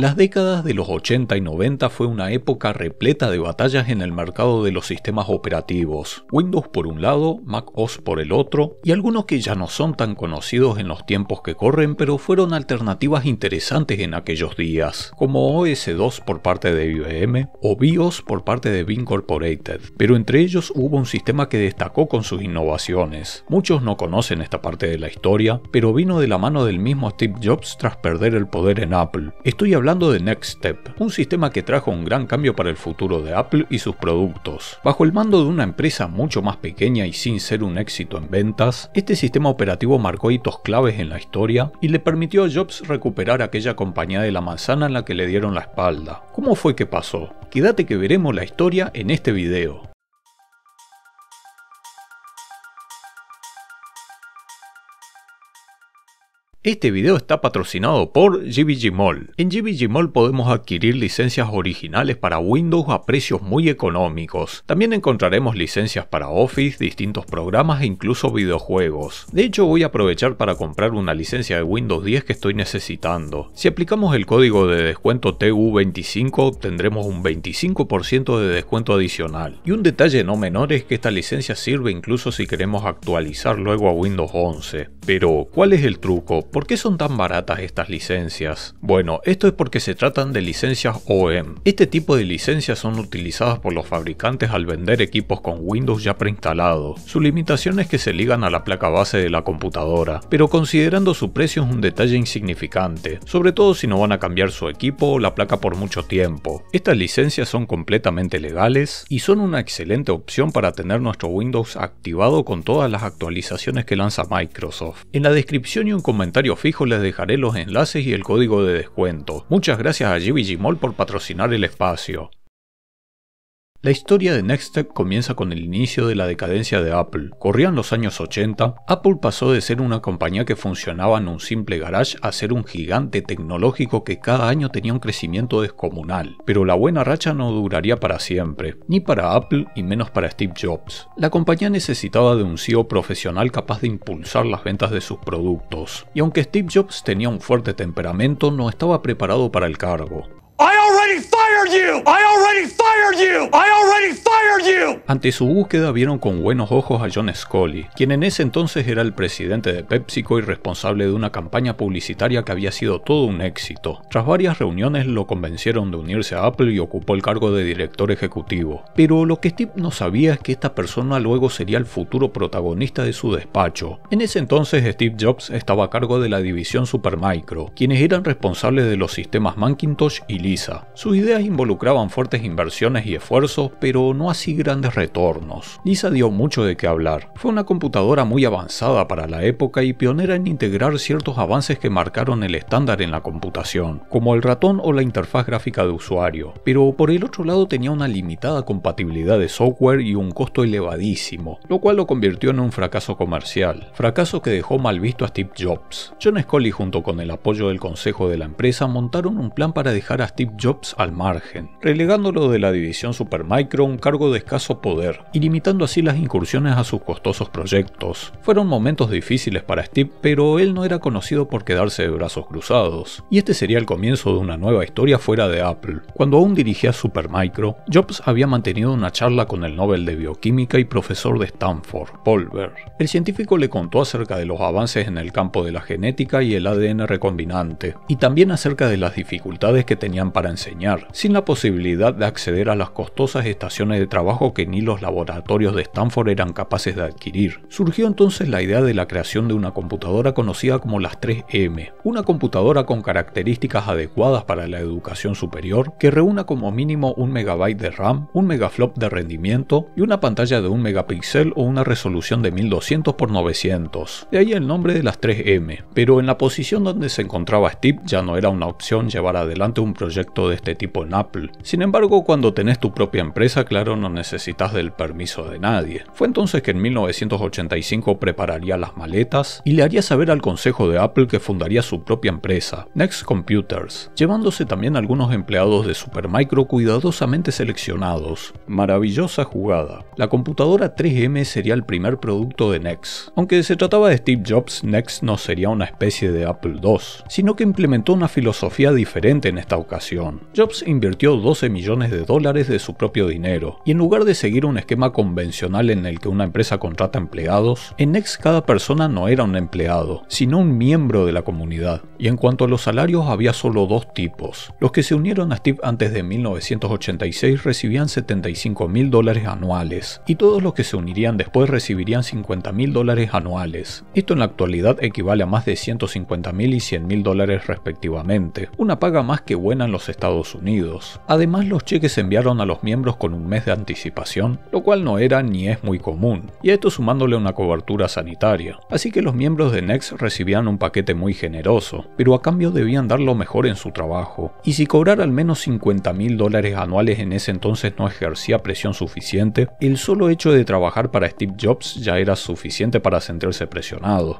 Las décadas de los 80 y 90 fue una época repleta de batallas en el mercado de los sistemas operativos, Windows por un lado, Mac OS por el otro, y algunos que ya no son tan conocidos en los tiempos que corren, pero fueron alternativas interesantes en aquellos días, como OS2 por parte de IBM o BIOS por parte de Bing Incorporated. pero entre ellos hubo un sistema que destacó con sus innovaciones. Muchos no conocen esta parte de la historia, pero vino de la mano del mismo Steve Jobs tras perder el poder en Apple. Estoy hablando hablando de Next Step, un sistema que trajo un gran cambio para el futuro de Apple y sus productos. Bajo el mando de una empresa mucho más pequeña y sin ser un éxito en ventas, este sistema operativo marcó hitos claves en la historia y le permitió a Jobs recuperar aquella compañía de la manzana en la que le dieron la espalda. ¿Cómo fue que pasó? Quédate que veremos la historia en este video. Este video está patrocinado por GBG Mall. En GBG Mall podemos adquirir licencias originales para Windows a precios muy económicos. También encontraremos licencias para Office, distintos programas e incluso videojuegos. De hecho voy a aprovechar para comprar una licencia de Windows 10 que estoy necesitando. Si aplicamos el código de descuento TU25 obtendremos un 25% de descuento adicional. Y un detalle no menor es que esta licencia sirve incluso si queremos actualizar luego a Windows 11. Pero, ¿cuál es el truco? ¿Por qué son tan baratas estas licencias? Bueno, esto es porque se tratan de licencias OEM. Este tipo de licencias son utilizadas por los fabricantes al vender equipos con Windows ya preinstalado. Su limitación es que se ligan a la placa base de la computadora, pero considerando su precio es un detalle insignificante, sobre todo si no van a cambiar su equipo o la placa por mucho tiempo. Estas licencias son completamente legales y son una excelente opción para tener nuestro Windows activado con todas las actualizaciones que lanza Microsoft. En la descripción y un comentario fijo les dejaré los enlaces y el código de descuento. Muchas gracias a GBG por patrocinar el espacio. La historia de Nextech comienza con el inicio de la decadencia de Apple. Corrían los años 80, Apple pasó de ser una compañía que funcionaba en un simple garage a ser un gigante tecnológico que cada año tenía un crecimiento descomunal. Pero la buena racha no duraría para siempre, ni para Apple y menos para Steve Jobs. La compañía necesitaba de un CEO profesional capaz de impulsar las ventas de sus productos, y aunque Steve Jobs tenía un fuerte temperamento, no estaba preparado para el cargo. I already fired you. Ante su búsqueda vieron con buenos ojos a John Scully, quien en ese entonces era el presidente de PepsiCo y responsable de una campaña publicitaria que había sido todo un éxito. Tras varias reuniones lo convencieron de unirse a Apple y ocupó el cargo de director ejecutivo. Pero lo que Steve no sabía es que esta persona luego sería el futuro protagonista de su despacho. En ese entonces Steve Jobs estaba a cargo de la división Supermicro, quienes eran responsables de los sistemas Macintosh y Lisa sus ideas involucraban fuertes inversiones y esfuerzos, pero no así grandes retornos. Lisa dio mucho de qué hablar. Fue una computadora muy avanzada para la época y pionera en integrar ciertos avances que marcaron el estándar en la computación, como el ratón o la interfaz gráfica de usuario, pero por el otro lado tenía una limitada compatibilidad de software y un costo elevadísimo, lo cual lo convirtió en un fracaso comercial, fracaso que dejó mal visto a Steve Jobs. John Scully junto con el apoyo del consejo de la empresa montaron un plan para dejar a Steve Jobs al margen, relegándolo de la división Supermicro a un cargo de escaso poder y limitando así las incursiones a sus costosos proyectos. Fueron momentos difíciles para Steve, pero él no era conocido por quedarse de brazos cruzados, y este sería el comienzo de una nueva historia fuera de Apple. Cuando aún dirigía Supermicro, Jobs había mantenido una charla con el Nobel de Bioquímica y profesor de Stanford, Paul El científico le contó acerca de los avances en el campo de la genética y el ADN recombinante, y también acerca de las dificultades que tenían para enseñar, sin la posibilidad de acceder a las costosas estaciones de trabajo que ni los laboratorios de Stanford eran capaces de adquirir. Surgió entonces la idea de la creación de una computadora conocida como las 3M, una computadora con características adecuadas para la educación superior que reúna como mínimo un megabyte de RAM, un megaflop de rendimiento y una pantalla de un megapíxel o una resolución de 1200 x 900. De ahí el nombre de las 3M, pero en la posición donde se encontraba Steve ya no era una opción llevar adelante un proyecto de este tipo en Apple. Sin embargo, cuando tenés tu propia empresa, claro, no necesitas del permiso de nadie. Fue entonces que en 1985 prepararía las maletas y le haría saber al consejo de Apple que fundaría su propia empresa, Next Computers, llevándose también algunos empleados de Supermicro cuidadosamente seleccionados. Maravillosa jugada. La computadora 3M sería el primer producto de Next. Aunque se trataba de Steve Jobs, Next no sería una especie de Apple II, sino que implementó una filosofía diferente en esta ocasión Jobs invirtió 12 millones de dólares de su propio dinero, y en lugar de seguir un esquema convencional en el que una empresa contrata empleados, en Next cada persona no era un empleado, sino un miembro de la comunidad. Y en cuanto a los salarios había solo dos tipos. Los que se unieron a Steve antes de 1986 recibían 75 mil dólares anuales, y todos los que se unirían después recibirían 50 mil dólares anuales. Esto en la actualidad equivale a más de 150 mil y 100 mil dólares respectivamente, una paga más que buena en los Estados Estados Unidos. Además, los cheques se enviaron a los miembros con un mes de anticipación, lo cual no era ni es muy común, y esto sumándole una cobertura sanitaria. Así que los miembros de Next recibían un paquete muy generoso, pero a cambio debían dar lo mejor en su trabajo, y si cobrar al menos 50 mil dólares anuales en ese entonces no ejercía presión suficiente, el solo hecho de trabajar para Steve Jobs ya era suficiente para sentirse presionado.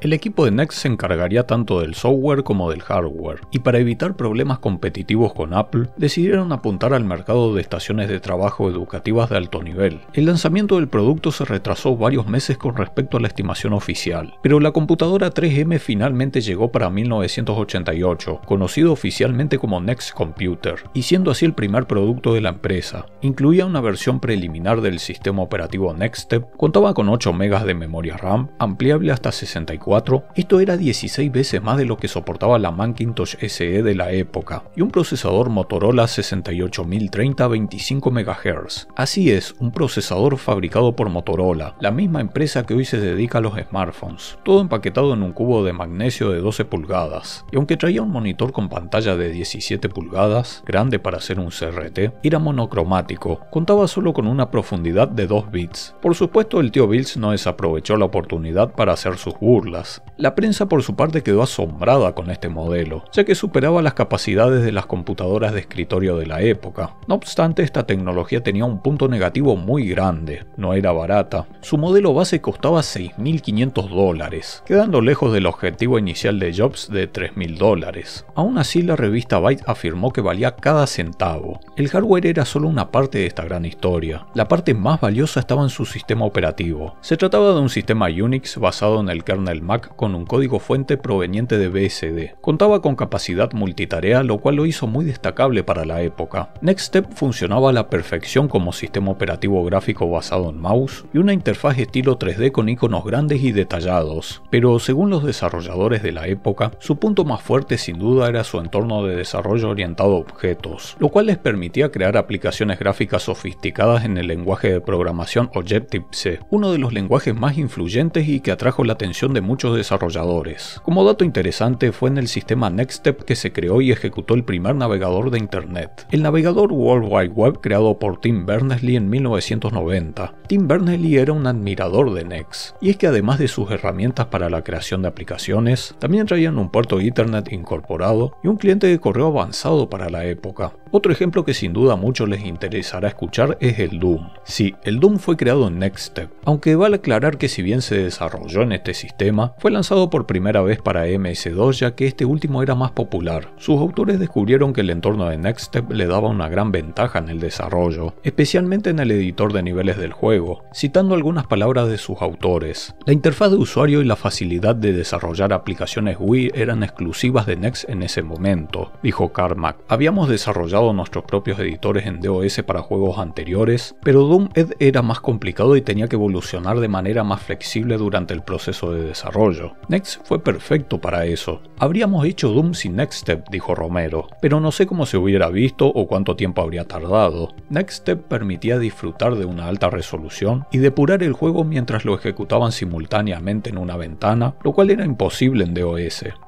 El equipo de Next se encargaría tanto del software como del hardware, y para evitar problemas competitivos con Apple, decidieron apuntar al mercado de estaciones de trabajo educativas de alto nivel. El lanzamiento del producto se retrasó varios meses con respecto a la estimación oficial, pero la computadora 3M finalmente llegó para 1988, conocido oficialmente como Next Computer, y siendo así el primer producto de la empresa. Incluía una versión preliminar del sistema operativo Nextstep contaba con 8 megas de memoria RAM, ampliable hasta 64, esto era 16 veces más de lo que soportaba la Macintosh SE de la época, y un procesador Motorola 68030 25 MHz. Así es, un procesador fabricado por Motorola, la misma empresa que hoy se dedica a los smartphones, todo empaquetado en un cubo de magnesio de 12 pulgadas, y aunque traía un monitor con pantalla de 17 pulgadas, grande para ser un CRT, era monocromático, contaba solo con una profundidad de bits. Por supuesto, el tío Bills no desaprovechó la oportunidad para hacer sus burlas. La prensa por su parte quedó asombrada con este modelo, ya que superaba las capacidades de las computadoras de escritorio de la época. No obstante, esta tecnología tenía un punto negativo muy grande, no era barata. Su modelo base costaba 6.500 dólares, quedando lejos del objetivo inicial de Jobs de 3.000 dólares. Aún así, la revista Byte afirmó que valía cada centavo. El hardware era solo una parte de esta gran historia. La parte más valiosa estaba en su sistema operativo. Se trataba de un sistema Unix basado en el kernel Mac con un código fuente proveniente de BSD. Contaba con capacidad multitarea, lo cual lo hizo muy destacable para la época. Nextstep funcionaba a la perfección como sistema operativo gráfico basado en mouse y una interfaz estilo 3D con iconos grandes y detallados, pero según los desarrolladores de la época, su punto más fuerte sin duda era su entorno de desarrollo orientado a objetos, lo cual les permitía crear aplicaciones gráficas sofisticadas en el lenguaje de programación programación Objective-C, uno de los lenguajes más influyentes y que atrajo la atención de muchos desarrolladores. Como dato interesante, fue en el sistema Nextstep que se creó y ejecutó el primer navegador de Internet. El navegador World Wide Web creado por Tim Berners-Lee en 1990. Tim Berners-Lee era un admirador de Next, y es que además de sus herramientas para la creación de aplicaciones, también traían un puerto internet incorporado y un cliente de correo avanzado para la época. Otro ejemplo que sin duda mucho muchos les interesará escuchar es el Doom. Sí, el Doom fue creado en Nextstep, aunque vale aclarar que si bien se desarrolló en este sistema, fue lanzado por primera vez para MS2 ya que este último era más popular. Sus autores descubrieron que el entorno de Nextstep le daba una gran ventaja en el desarrollo, especialmente en el editor de niveles del juego, citando algunas palabras de sus autores. La interfaz de usuario y la facilidad de desarrollar aplicaciones Wii eran exclusivas de Next en ese momento, dijo Carmack. Habíamos desarrollado nuestros propios editores en DOS para juegos anteriores, pero Doom Ed era más complicado y tenía que evolucionar de manera más flexible durante el proceso de desarrollo. Next fue perfecto para eso. Habríamos hecho Doom sin Next Step, dijo Romero, pero no sé cómo se hubiera visto o cuánto tiempo habría tardado. Next Step permitía disfrutar de una alta resolución y depurar el juego mientras lo ejecutaban simultáneamente en una ventana, lo cual era imposible en DOS.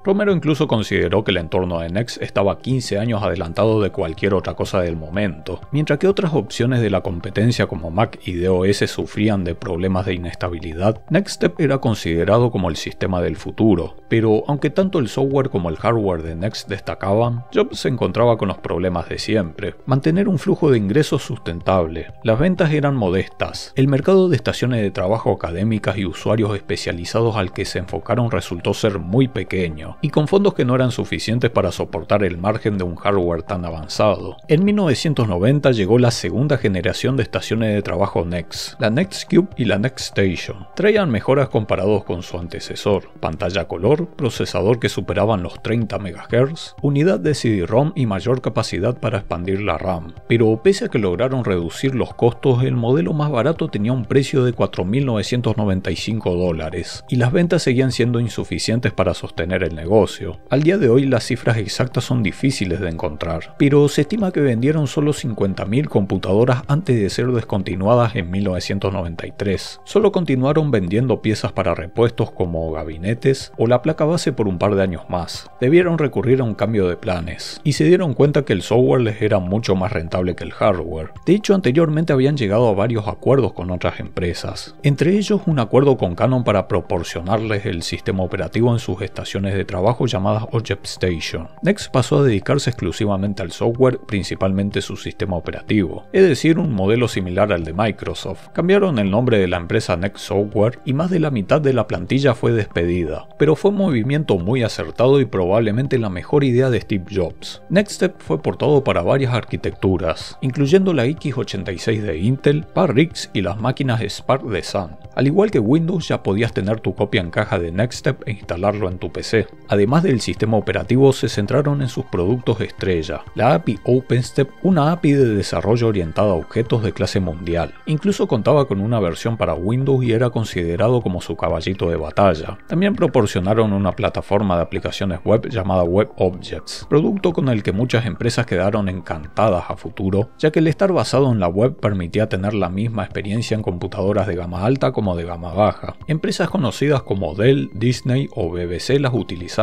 Romero incluso consideró que el entorno de Next estaba 15 años adelantado de cualquier otra cosa del momento, mientras que otras opciones de la competencia como Mac y DOS sufrían de problemas de inestabilidad, Nextstep era considerado como el sistema del futuro, pero aunque tanto el software como el hardware de Next destacaban, Jobs se encontraba con los problemas de siempre, mantener un flujo de ingresos sustentable, las ventas eran modestas, el mercado de estaciones de trabajo académicas y usuarios especializados al que se enfocaron resultó ser muy pequeño, y con fondos que no eran suficientes para soportar el margen de un hardware tan avanzado. En 1990 llegó la segunda generación de estaciones de trabajo Next, la Next Cube y la Next Station. Traían mejoras comparados con su antecesor, pantalla color, procesador que superaban los 30 MHz, unidad de CD-ROM y mayor capacidad para expandir la RAM. Pero pese a que lograron reducir los costos, el modelo más barato tenía un precio de 4.995 dólares y las ventas seguían siendo insuficientes para sostener el negocio negocio. Al día de hoy las cifras exactas son difíciles de encontrar, pero se estima que vendieron solo 50.000 computadoras antes de ser descontinuadas en 1993. Solo continuaron vendiendo piezas para repuestos como gabinetes o la placa base por un par de años más. Debieron recurrir a un cambio de planes y se dieron cuenta que el software les era mucho más rentable que el hardware. De hecho, anteriormente habían llegado a varios acuerdos con otras empresas, entre ellos un acuerdo con Canon para proporcionarles el sistema operativo en sus estaciones de trabajo llamadas Object Station. Next pasó a dedicarse exclusivamente al software, principalmente su sistema operativo, es decir, un modelo similar al de Microsoft. Cambiaron el nombre de la empresa Next Software y más de la mitad de la plantilla fue despedida, pero fue un movimiento muy acertado y probablemente la mejor idea de Steve Jobs. Next Step fue portado para varias arquitecturas, incluyendo la x86 de Intel, Parrix y las máquinas Spark de Sun. Al igual que Windows ya podías tener tu copia en caja de Next Step e instalarlo en tu PC. Además del sistema operativo, se centraron en sus productos estrella, la API OpenStep, una API de desarrollo orientada a objetos de clase mundial. Incluso contaba con una versión para Windows y era considerado como su caballito de batalla. También proporcionaron una plataforma de aplicaciones web llamada WebObjects, producto con el que muchas empresas quedaron encantadas a futuro, ya que el estar basado en la web permitía tener la misma experiencia en computadoras de gama alta como de gama baja. Empresas conocidas como Dell, Disney o BBC las utilizaron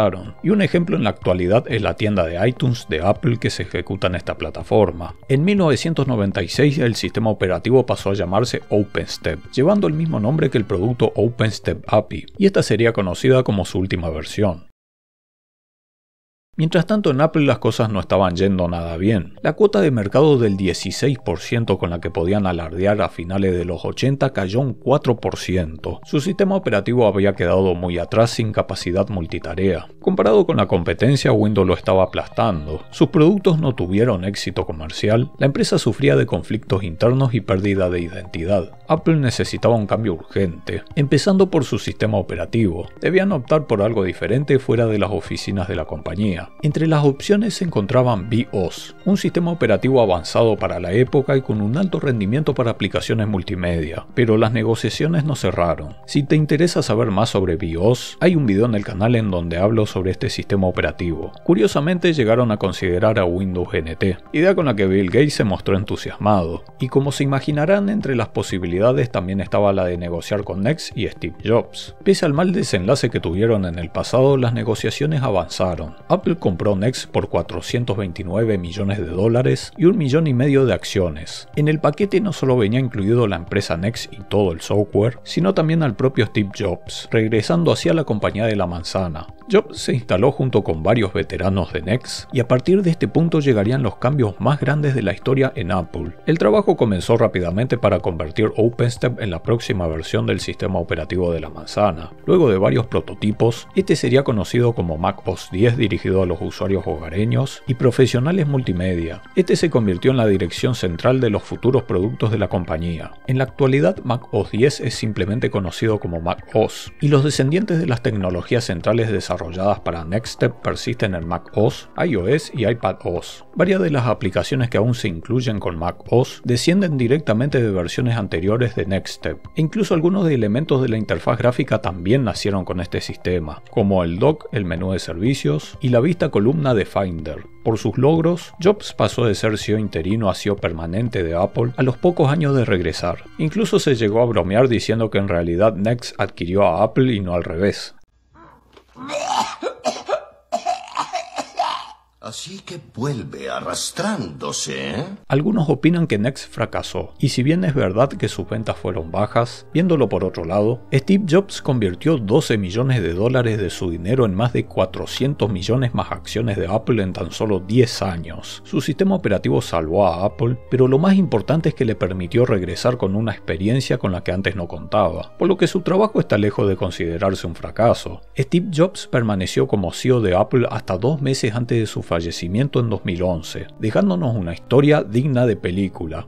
y un ejemplo en la actualidad es la tienda de iTunes de Apple que se ejecuta en esta plataforma. En 1996 el sistema operativo pasó a llamarse OpenStep, llevando el mismo nombre que el producto OpenStep API, y esta sería conocida como su última versión. Mientras tanto en Apple las cosas no estaban yendo nada bien. La cuota de mercado del 16% con la que podían alardear a finales de los 80 cayó un 4%. Su sistema operativo había quedado muy atrás sin capacidad multitarea. Comparado con la competencia, Windows lo estaba aplastando. Sus productos no tuvieron éxito comercial, la empresa sufría de conflictos internos y pérdida de identidad. Apple necesitaba un cambio urgente, empezando por su sistema operativo. Debían optar por algo diferente fuera de las oficinas de la compañía. Entre las opciones se encontraban BIOS, un sistema operativo avanzado para la época y con un alto rendimiento para aplicaciones multimedia, pero las negociaciones no cerraron. Si te interesa saber más sobre BIOS, hay un video en el canal en donde hablo sobre este sistema operativo. Curiosamente llegaron a considerar a Windows NT, idea con la que Bill Gates se mostró entusiasmado, y como se imaginarán entre las posibilidades también estaba la de negociar con Next y Steve Jobs. Pese al mal desenlace que tuvieron en el pasado, las negociaciones avanzaron compró Nex por 429 millones de dólares y un millón y medio de acciones. En el paquete no solo venía incluido la empresa Nex y todo el software, sino también al propio Steve Jobs, regresando así a la compañía de la manzana. Jobs se instaló junto con varios veteranos de Next y a partir de este punto llegarían los cambios más grandes de la historia en Apple. El trabajo comenzó rápidamente para convertir OpenStep en la próxima versión del sistema operativo de la manzana. Luego de varios prototipos, este sería conocido como Mac OS 10 dirigido a los usuarios hogareños y profesionales multimedia. Este se convirtió en la dirección central de los futuros productos de la compañía. En la actualidad, Mac OS 10 es simplemente conocido como Mac OS y los descendientes de las tecnologías centrales de desarrolladas para Nextstep persisten en Mac OS, iOS y iPad OS. Varias de las aplicaciones que aún se incluyen con Mac OS descienden directamente de versiones anteriores de Nextstep, incluso algunos de elementos de la interfaz gráfica también nacieron con este sistema, como el dock, el menú de servicios y la vista columna de Finder. Por sus logros, Jobs pasó de ser CEO interino a CEO permanente de Apple a los pocos años de regresar. Incluso se llegó a bromear diciendo que en realidad Next adquirió a Apple y no al revés. Yeah. Así que vuelve arrastrándose. ¿eh? Algunos opinan que Next fracasó, y si bien es verdad que sus ventas fueron bajas, viéndolo por otro lado, Steve Jobs convirtió 12 millones de dólares de su dinero en más de 400 millones más acciones de Apple en tan solo 10 años. Su sistema operativo salvó a Apple, pero lo más importante es que le permitió regresar con una experiencia con la que antes no contaba, por lo que su trabajo está lejos de considerarse un fracaso. Steve Jobs permaneció como CEO de Apple hasta dos meses antes de su fallecimiento fallecimiento en 2011, dejándonos una historia digna de película.